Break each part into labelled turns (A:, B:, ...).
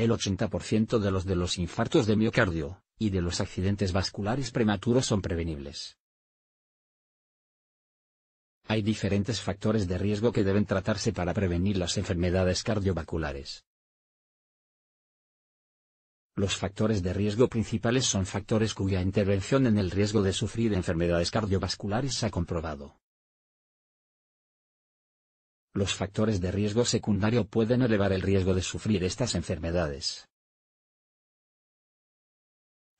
A: El 80% de los de los infartos de miocardio, y de los accidentes vasculares prematuros son prevenibles. Hay diferentes factores de riesgo que deben tratarse para prevenir las enfermedades cardiovasculares. Los factores de riesgo principales son factores cuya intervención en el riesgo de sufrir enfermedades cardiovasculares se ha comprobado. Los factores de riesgo secundario pueden elevar el riesgo de sufrir estas enfermedades.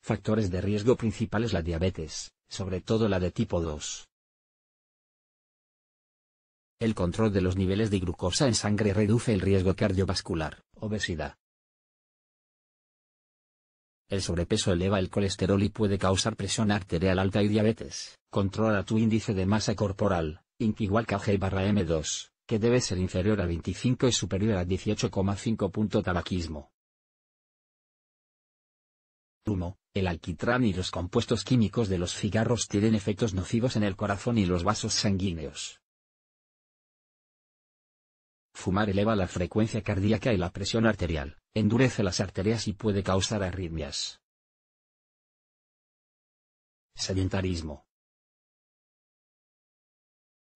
A: Factores de riesgo principales la diabetes, sobre todo la de tipo 2. El control de los niveles de glucosa en sangre reduce el riesgo cardiovascular, obesidad. El sobrepeso eleva el colesterol y puede causar presión arterial alta y diabetes. Controla tu índice de masa corporal, INC igual KG barra M2 que debe ser inferior a 25 y superior a 18,5. Tabaquismo. Humo, el alquitrán y los compuestos químicos de los cigarros tienen efectos nocivos en el corazón y los vasos sanguíneos. Fumar eleva la frecuencia cardíaca y la presión arterial,
B: endurece las arterias y puede causar arritmias.
A: Sedentarismo.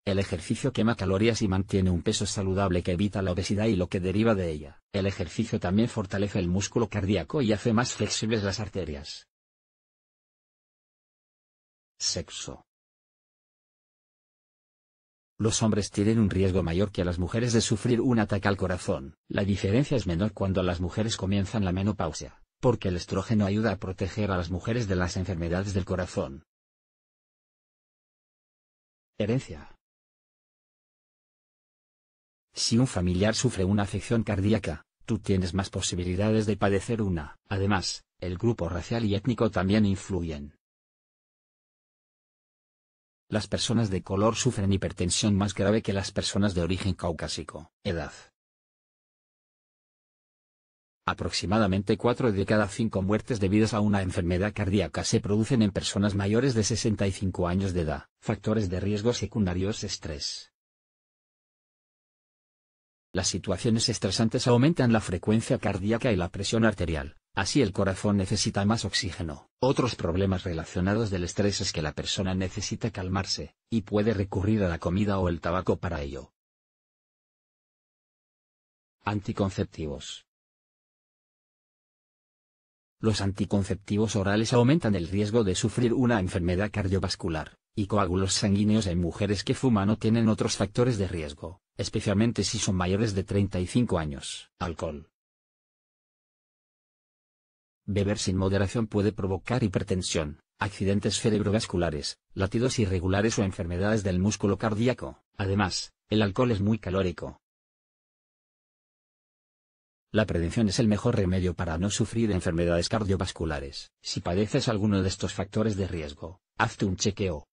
A: El ejercicio quema calorías y mantiene un peso saludable que evita la obesidad y lo que deriva de ella. El ejercicio también fortalece el músculo cardíaco y hace más flexibles las arterias. Sexo. Los hombres tienen un riesgo mayor que las mujeres de sufrir un ataque al corazón. La diferencia es menor cuando las mujeres comienzan la menopausia, porque el estrógeno ayuda a proteger a las mujeres de las enfermedades del corazón. Herencia. Si un familiar sufre una afección cardíaca, tú tienes más posibilidades de padecer una. Además, el grupo racial y étnico también influyen. Las personas de color sufren hipertensión más grave que las personas de origen caucásico. Edad. Aproximadamente 4 de cada 5 muertes debidas a una enfermedad cardíaca se producen en personas mayores de 65 años de edad. Factores de riesgo secundarios estrés, las situaciones estresantes aumentan la frecuencia cardíaca y la presión arterial, así el corazón necesita más oxígeno. Otros problemas relacionados del estrés es que la persona necesita calmarse, y puede recurrir a la comida o el tabaco para ello. Anticonceptivos. Los anticonceptivos orales aumentan el riesgo de sufrir una enfermedad cardiovascular, y coágulos sanguíneos en mujeres que fuman o tienen otros factores de riesgo especialmente si son mayores de 35 años. Alcohol. Beber sin moderación puede provocar hipertensión, accidentes cerebrovasculares, latidos irregulares o enfermedades del músculo cardíaco. Además, el alcohol es muy calórico. La prevención es el mejor remedio para no sufrir enfermedades cardiovasculares. Si padeces alguno de estos factores de riesgo, hazte un chequeo.